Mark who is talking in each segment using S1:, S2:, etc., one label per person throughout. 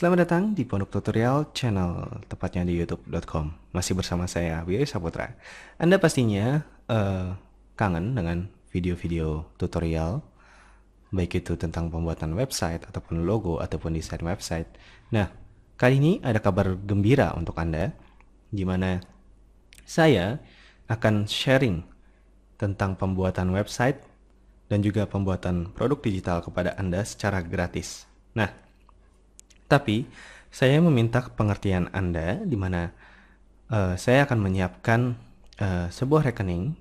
S1: Selamat datang di Pondok Tutorial Channel, tepatnya di youtube.com. Masih bersama saya, Wiri Saputra. Anda pastinya uh, kangen dengan video-video tutorial, baik itu tentang pembuatan website, ataupun logo, ataupun desain website. Nah, kali ini ada kabar gembira untuk Anda, di mana saya akan sharing tentang pembuatan website dan juga pembuatan produk digital kepada Anda secara gratis. Nah, tapi saya meminta pengertian Anda di mana uh, saya akan menyiapkan uh, sebuah rekening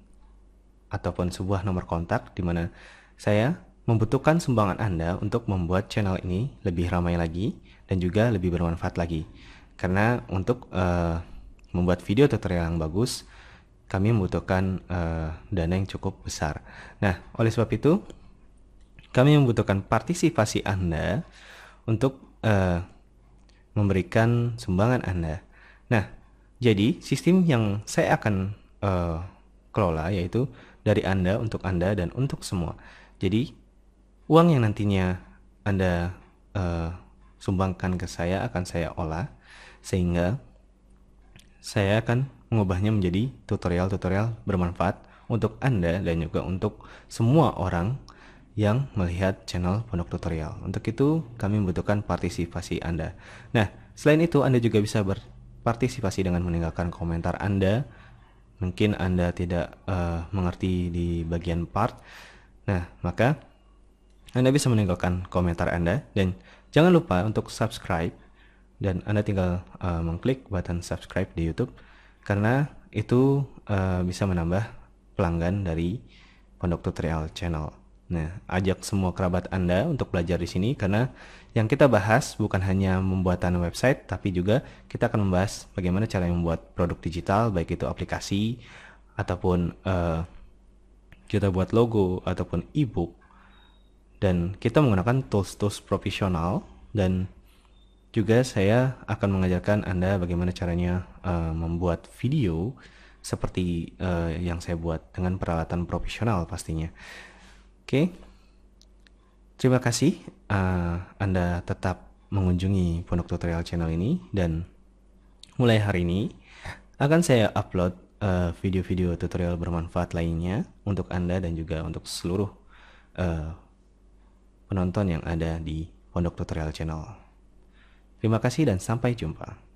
S1: ataupun sebuah nomor kontak di mana saya membutuhkan sumbangan Anda untuk membuat channel ini lebih ramai lagi dan juga lebih bermanfaat lagi. Karena untuk uh, membuat video tutorial yang bagus, kami membutuhkan uh, dana yang cukup besar. Nah, oleh sebab itu, kami membutuhkan partisipasi Anda untuk uh, memberikan sumbangan Anda. Nah, jadi sistem yang saya akan uh, kelola yaitu dari Anda untuk Anda dan untuk semua. Jadi uang yang nantinya Anda uh, sumbangkan ke saya akan saya olah sehingga saya akan mengubahnya menjadi tutorial-tutorial bermanfaat untuk Anda dan juga untuk semua orang yang melihat channel Pondok Tutorial. Untuk itu, kami membutuhkan partisipasi Anda. Nah, selain itu, Anda juga bisa berpartisipasi dengan meninggalkan komentar Anda. Mungkin Anda tidak uh, mengerti di bagian part. Nah, maka Anda bisa meninggalkan komentar Anda. Dan jangan lupa untuk subscribe. Dan Anda tinggal uh, mengklik button subscribe di YouTube. Karena itu uh, bisa menambah pelanggan dari Pondok Tutorial Channel. Nah, ajak semua kerabat Anda untuk belajar di sini karena yang kita bahas bukan hanya pembuatan website, tapi juga kita akan membahas bagaimana cara membuat produk digital, baik itu aplikasi ataupun uh, kita buat logo ataupun ebook Dan kita menggunakan tools-tools profesional dan juga saya akan mengajarkan Anda bagaimana caranya uh, membuat video seperti uh, yang saya buat dengan peralatan profesional pastinya. Oke, terima kasih uh, Anda tetap mengunjungi Pondok Tutorial channel ini dan mulai hari ini akan saya upload eh, video-video uh, tutorial bermanfaat lainnya untuk Anda dan juga untuk seluruh uh, penonton yang ada di Pondok Tutorial Channel. Terima kasih dan sampai jumpa.